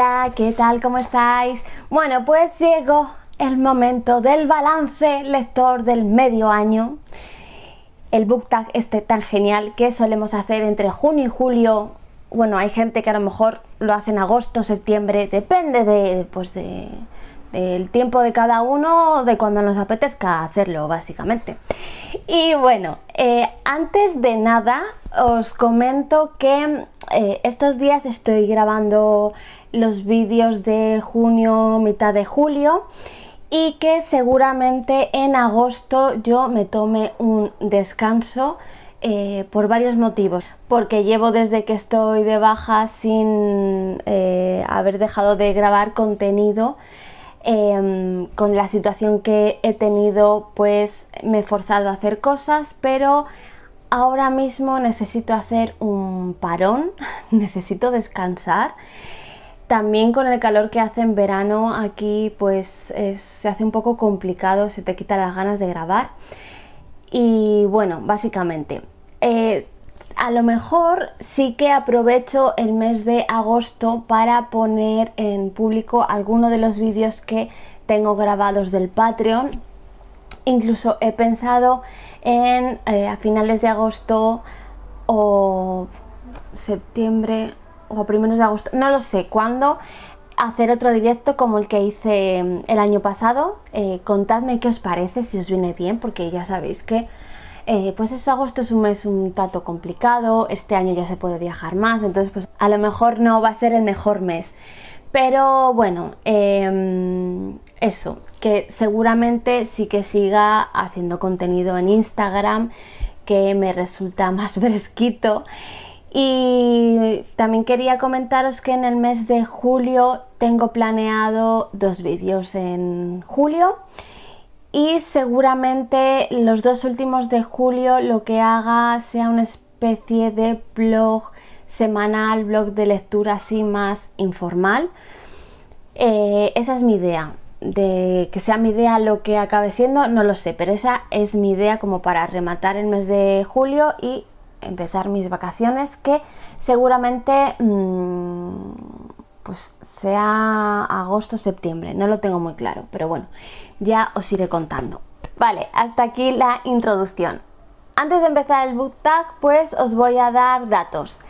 Hola, ¿qué tal? ¿Cómo estáis? Bueno, pues llegó el momento del balance lector del medio año. El book tag este tan genial que solemos hacer entre junio y julio. Bueno, hay gente que a lo mejor lo hace en agosto, septiembre, depende de, pues del tiempo de cada uno, de cuando nos apetezca hacerlo, básicamente. Y bueno, eh, antes de nada os comento que eh, estos días estoy grabando los vídeos de junio, mitad de julio y que seguramente en agosto yo me tome un descanso eh, por varios motivos. Porque llevo desde que estoy de baja sin eh, haber dejado de grabar contenido. Em, con la situación que he tenido, pues me he forzado a hacer cosas, pero ahora mismo necesito hacer un parón, necesito descansar también con el calor que hace en verano aquí pues se hace un poco complicado, se te quitan las ganas de grabar. Y bueno, básicamente, eh, a lo mejor sí que aprovecho el mes de agosto para poner en público alguno de los vídeos que tengo grabados del Patreon. Incluso he pensado en eh, a finales de agosto o septiembre, o a primeros de agosto, no lo sé cuándo, hacer otro directo como el que hice mm, el año pasado. Eh, contadme qué os parece, si os viene bien, porque ya sabéis que eh, pues eso, agosto es un mes un tanto complicado, este año ya se puede viajar más, entonces pues a lo mejor no va a ser el mejor mes. Pero bueno, em, eso, que seguramente sí que siga haciendo contenido en Instagram, que me resulta más fresquito y también quería comentaros que en el mes de julio tengo planeado dos vídeos en julio y seguramente los dos últimos de julio lo que haga sea una especie de blog semanal, blog de lectura así más informal. Eh, esa es mi idea. De que sea mi idea lo que acabe siendo, no lo sé, pero esa es mi idea como para rematar el mes de julio y empezar mis vacaciones que seguramente mm, pues sea agosto septiembre no lo tengo muy claro pero bueno ya os iré contando vale hasta aquí la introducción antes de empezar el book tag pues os voy a dar datos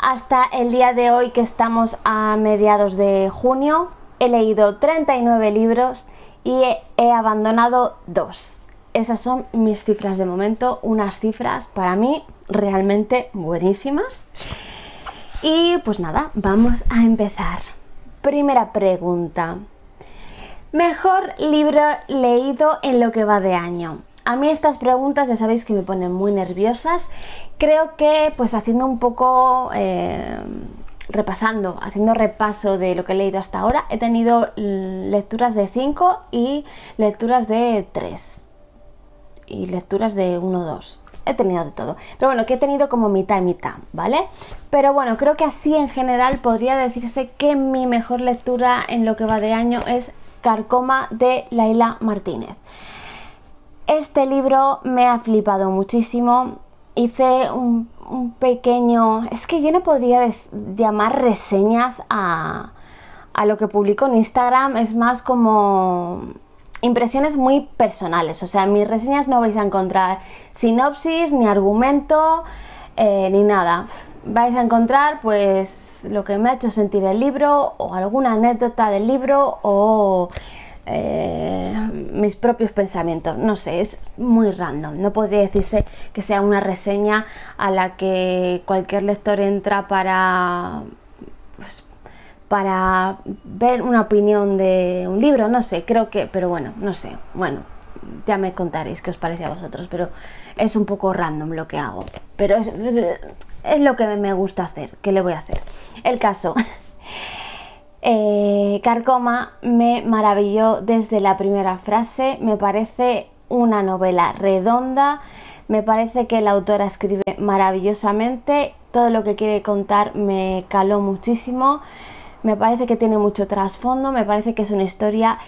hasta el día de hoy que estamos a mediados de junio he leído 39 libros y he, he abandonado dos esas son mis cifras de momento, unas cifras para mí realmente buenísimas. Y pues nada, vamos a empezar. Primera pregunta. Mejor libro leído en lo que va de año. A mí estas preguntas ya sabéis que me ponen muy nerviosas. Creo que pues haciendo un poco... Eh, repasando, haciendo repaso de lo que he leído hasta ahora, he tenido lecturas de 5 y lecturas de 3 y lecturas de 1 o 2. He tenido de todo. Pero bueno, que he tenido como mitad y mitad, ¿vale? Pero bueno, creo que así en general podría decirse que mi mejor lectura en lo que va de año es Carcoma de Laila Martínez. Este libro me ha flipado muchísimo. Hice un, pequeño... Es que yo no podría llamar reseñas a, a lo que publico en Instagram. Es más como impresiones muy personales. O sea, en mis reseñas no vais a encontrar sinopsis, ni argumento, eh, ni nada. Vais a encontrar pues lo que me ha hecho sentir el libro, o alguna anécdota del libro, o eh, mis propios pensamientos. No sé, es muy random. No podría decirse que sea una reseña a la que cualquier lector entra para pues, para ver una opinión de un libro, no sé, creo que, pero bueno, no sé, bueno, ya me contaréis qué os parece a vosotros, pero es un poco random lo que hago, pero es, lo que me gusta hacer, que le voy a hacer. El caso, eh, Carcoma me maravilló desde la primera frase, me parece una novela redonda, me parece que la autora escribe maravillosamente, todo lo que quiere contar me caló muchísimo me parece que tiene mucho trasfondo, me parece que es una historia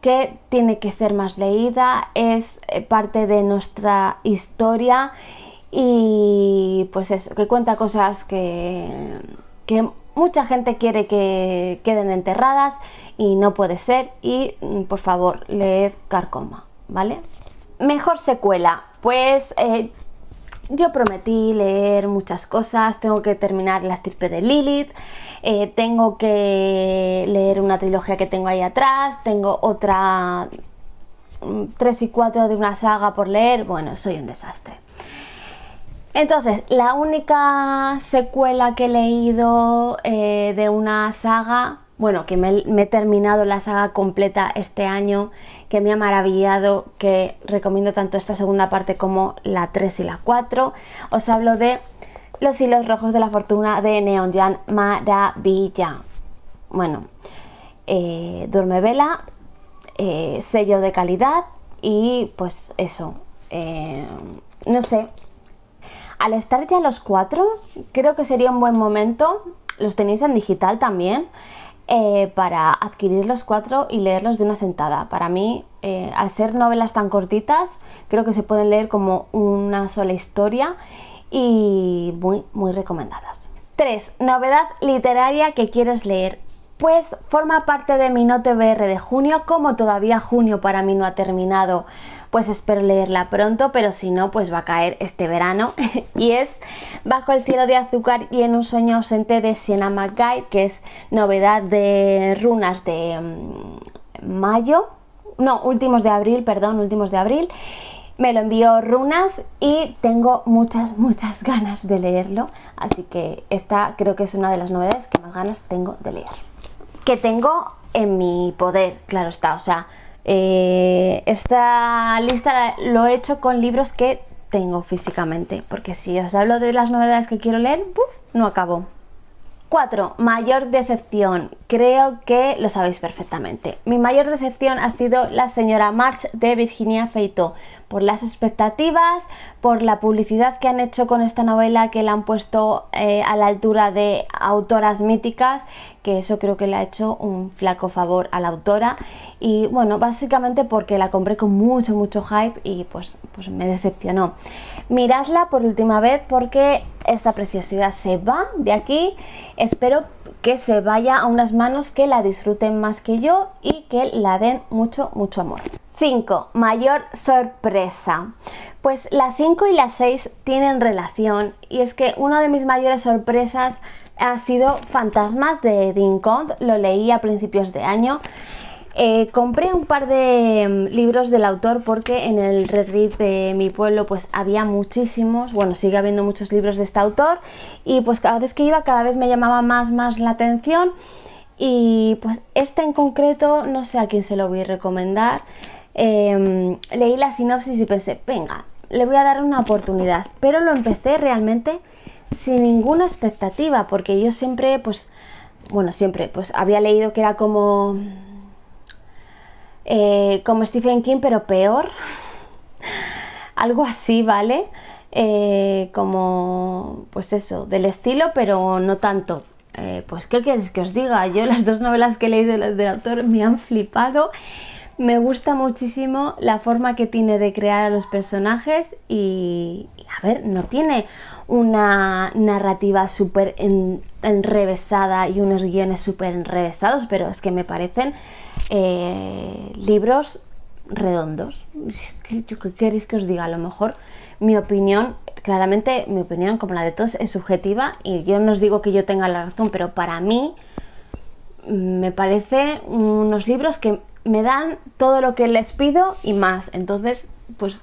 que tiene que ser más leída, es eh, parte de nuestra historia y pues eso, que cuenta cosas que, que mucha gente quiere que queden enterradas y no puede ser y mm, por favor leed Carcoma, ¿vale? Mejor secuela, pues... Eh, yo prometí leer muchas cosas, tengo que terminar La estirpe de Lilith, eh, tengo que leer una trilogía que tengo ahí atrás, tengo otra 3 mm, y 4 de una saga por leer, bueno, soy un desastre. Entonces, la única secuela que he leído eh, de una saga bueno, que me, he terminado la saga completa este año, que me ha maravillado, que recomiendo tanto esta segunda parte como la 3 y la 4. Os hablo de Los hilos rojos de la fortuna de Neon Jan, maravilla. Bueno, eh, duerme vela, eh, sello de calidad y pues eso, eh, no sé. Al estar ya los 4, creo que sería un buen momento. Los tenéis en digital también. Eh, para adquirir los cuatro y leerlos de una sentada. Para mí, eh, al ser novelas tan cortitas, creo que se pueden leer como una sola historia y muy, muy recomendadas. 3. Novedad literaria que quieres leer. Pues forma parte de mi note BR de junio, como todavía junio para mí no ha terminado pues espero leerla pronto, pero si no, pues va a caer este verano. y es Bajo el cielo de azúcar y en un sueño ausente de siena McGuire, que es novedad de runas de mm, mayo, no, últimos de abril, perdón, últimos de abril. Me lo envió Runas y tengo muchas, muchas ganas de leerlo. Así que esta creo que es una de las novedades que más ganas tengo de leer. Que tengo en mi poder, claro está. O sea, eh, esta lista lo he hecho con libros que tengo físicamente, porque si os hablo de las novedades que quiero leer, no acabo. 4. Mayor decepción. Creo que lo sabéis perfectamente. Mi mayor decepción ha sido La señora March de Virginia Feito. Por las expectativas, por la publicidad que han hecho con esta novela, que la han puesto eh, a la altura de autoras míticas que eso creo que le ha hecho un flaco favor a la autora y bueno, básicamente porque la compré con mucho, mucho hype y pues, pues me decepcionó. Miradla por última vez porque esta preciosidad se va de aquí, espero que se vaya a unas manos que la disfruten más que yo y que la den mucho, mucho amor. 5. Mayor sorpresa. Pues la 5 y la 6 tienen relación y es que una de mis mayores sorpresas ha sido Fantasmas de Dean Kond, lo leí a principios de año. Eh, compré un par de em, libros del autor porque en el Reddit de mi pueblo pues había muchísimos, bueno sigue habiendo muchos libros de este autor y pues cada vez que iba cada vez me llamaba más más la atención y pues este en concreto no sé a quién se lo voy a recomendar, em, leí la sinopsis y pensé venga le voy a dar una oportunidad pero lo empecé realmente sin ninguna expectativa, porque yo siempre, pues, bueno, siempre, pues había leído que era como, eh, como Stephen King, pero peor, algo así, ¿vale? Eh, como, pues eso, del estilo, pero no tanto. Eh, pues, ¿qué quieres que os diga? Yo las dos novelas que he leído del autor me han flipado. Me gusta muchísimo la forma que tiene de crear a los personajes y, a ver, no tiene una narrativa súper enrevesada y unos guiones súper enrevesados, pero es que me parecen eh, libros redondos. ¿Qué, ¿Qué, queréis que os diga? A lo mejor mi opinión, claramente mi opinión, como la de todos, es subjetiva y yo no os digo que yo tenga la razón, pero para mí mm, me parece unos libros que me dan todo lo que les pido y más. Entonces, pues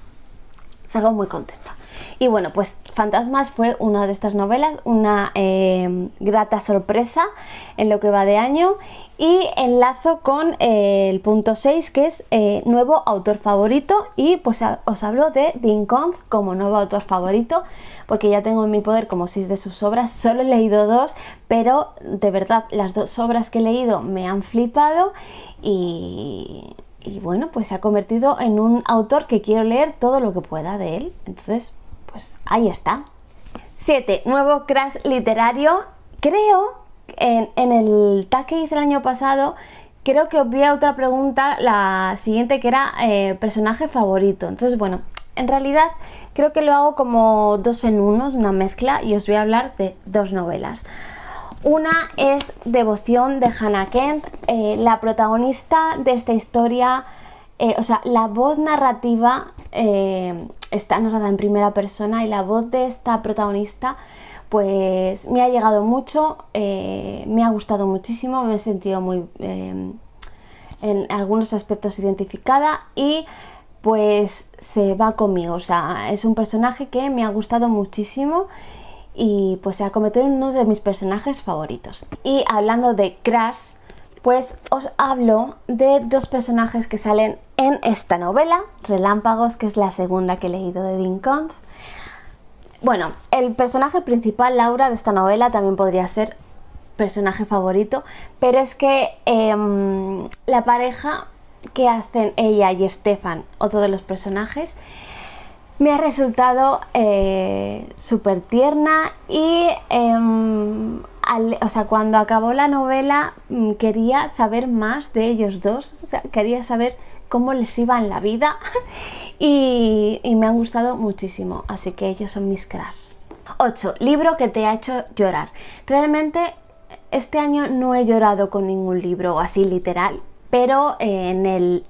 salgo muy contenta. Y bueno, pues Fantasmas fue una de estas novelas, una em, grata sorpresa en lo que va de año. Y enlazo con eh, el punto 6, que es eh, nuevo autor favorito. Y pues os hablo de Dean Conf como nuevo autor favorito, porque ya tengo en mi poder como seis de sus obras. Solo he leído dos, pero de verdad las dos obras que he leído me han flipado. Y, y bueno, pues se ha convertido en un autor que quiero leer todo lo que pueda de él. Entonces, pues ahí está. 7. Nuevo crash literario. Creo, en, en el tag que hice el año pasado, creo que a otra pregunta, la siguiente que era eh, personaje favorito. Entonces, bueno, en realidad creo que lo hago como dos en uno, es una mezcla, y os voy a hablar de dos novelas. Una es Devoción de Hannah Kent. Eh, la protagonista de esta historia eh, o sea, la voz narrativa eh, está narrada en primera persona y la voz de esta protagonista pues me ha llegado mucho, eh, me ha gustado muchísimo, me he sentido muy em, en algunos aspectos identificada y pues se va conmigo, o sea, es un personaje que me ha gustado muchísimo y pues se ha convertido en uno de mis personajes favoritos. Y hablando de Crash, pues os hablo de dos personajes que salen en esta novela, Relámpagos, que es la segunda que he leído de Dean Conth. Bueno, el personaje principal, Laura, de esta novela también podría ser personaje favorito, pero es que em, la pareja que hacen ella y Estefan, otro de los personajes, me ha resultado eh, súper tierna y em, o sea, cuando acabó la novela mm, quería saber más de ellos dos, quería saber cómo les iba en la vida y, me han gustado muchísimo, así que ellos son mis cracks. 8. Libro que te ha hecho llorar. Realmente este año no he llorado con ningún libro así literal, pero eh, en, el,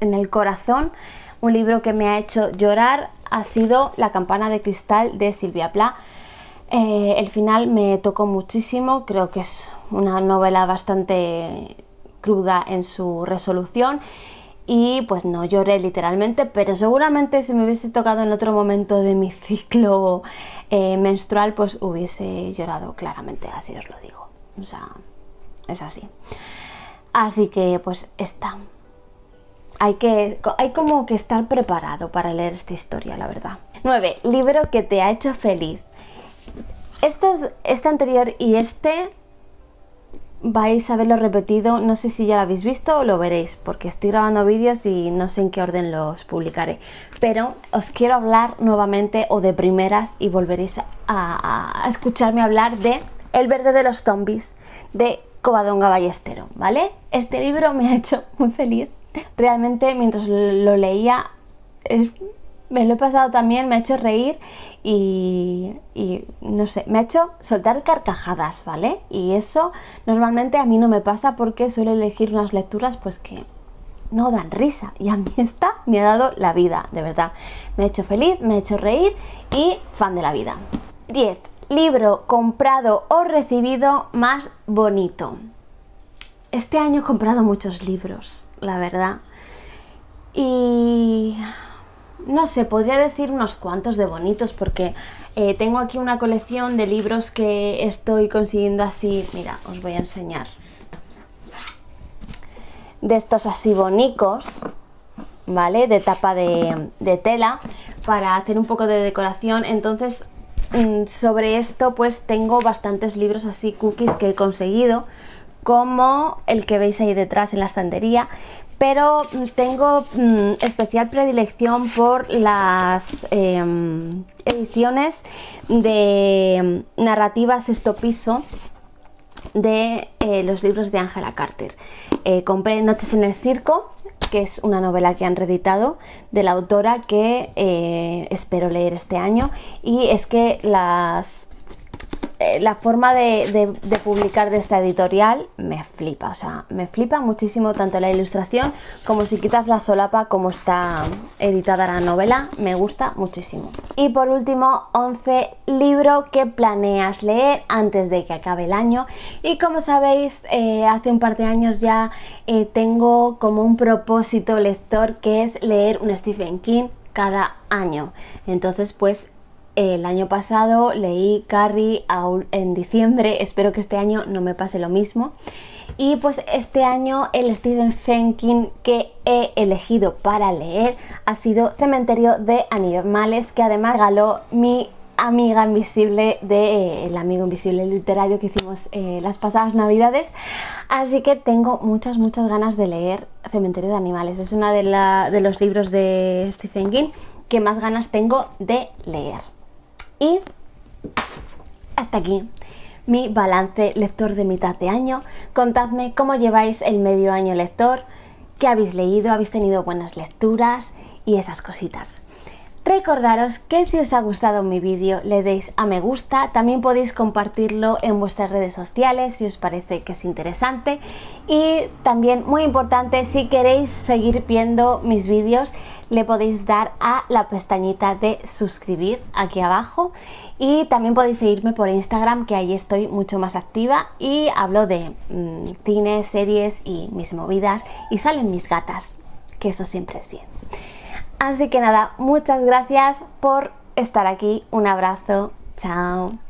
en el corazón un libro que me ha hecho llorar ha sido La campana de cristal de Silvia Pla. Eh, el final me tocó muchísimo, creo que es una novela bastante cruda en su resolución y pues no lloré literalmente, pero seguramente si me hubiese tocado en otro momento de mi ciclo eh, menstrual, pues hubiese llorado claramente, así os lo digo. O sea, es así. Así que pues está. Hay, que, hay como que estar preparado para leer esta historia, la verdad. 9. Libro que te ha hecho feliz. Estos, este anterior y este vais a verlo repetido, no sé si ya lo habéis visto o lo veréis, porque estoy grabando vídeos y no sé en qué orden los publicaré. Pero os quiero hablar nuevamente o de primeras y volveréis a, escucharme hablar de El verde de los zombies de Covadonga Ballestero, ¿vale? Este libro me ha hecho muy feliz. Realmente mientras lo leía es me lo he pasado también, me ha hecho reír y, no sé, me ha hecho soltar carcajadas, ¿vale? Y eso normalmente a mí no me pasa porque suelo elegir unas lecturas pues que no dan risa y a mí esta me ha dado la vida, de verdad. Me ha hecho feliz, me ha hecho reír y fan de la vida. 10. Libro comprado o recibido más bonito. Este año he comprado muchos libros, la verdad. Y no sé, podría decir unos cuantos de bonitos porque eh, tengo aquí una colección de libros que estoy consiguiendo así, mira, os voy a enseñar. De estos así bonicos, ¿vale? De tapa de tela para hacer un poco de decoración, entonces mm, sobre esto pues tengo bastantes libros así cookies que he conseguido como el que veis ahí detrás en la estantería, pero mm, tengo mm, especial predilección por las em, ediciones de em, narrativas sexto piso de eh, los libros de Angela Carter. Eh, compré Noches en el Circo, que es una novela que han reeditado de la autora que eh, espero leer este año, y es que las eh, la forma de, publicar de esta editorial me flipa, o sea, me flipa muchísimo tanto la ilustración como si quitas la solapa como está editada la novela, me gusta muchísimo. Y por último, 11 libro que planeas leer antes de que acabe el año y como sabéis, eh, hace un par de años ya eh, tengo como un propósito lector que es leer un Stephen King cada año. Entonces, pues el año pasado leí Carrie en diciembre, espero que este año no me pase lo mismo. Y pues este año el Stephen Fenkin que he elegido para leer ha sido Cementerio de Animales, que además regaló mi amiga invisible del de, eh, amigo invisible literario que hicimos eh, las pasadas navidades así que tengo muchas muchas ganas de leer Cementerio de Animales es uno de, de los libros de Stephen King que más ganas tengo de leer y hasta aquí mi balance lector de mitad de año. Contadme cómo lleváis el medio año lector, qué habéis leído, habéis tenido buenas lecturas y esas cositas. Recordaros que si os ha gustado mi vídeo le deis a me gusta, también podéis compartirlo en vuestras redes sociales si os parece que es interesante y también muy importante si queréis seguir viendo mis vídeos le podéis dar a la pestañita de suscribir aquí abajo y también podéis seguirme por Instagram que ahí estoy mucho más activa y hablo de mm, cine, series y mis movidas y salen mis gatas, que eso siempre es bien. Así que nada, muchas gracias por estar aquí, un abrazo, chao.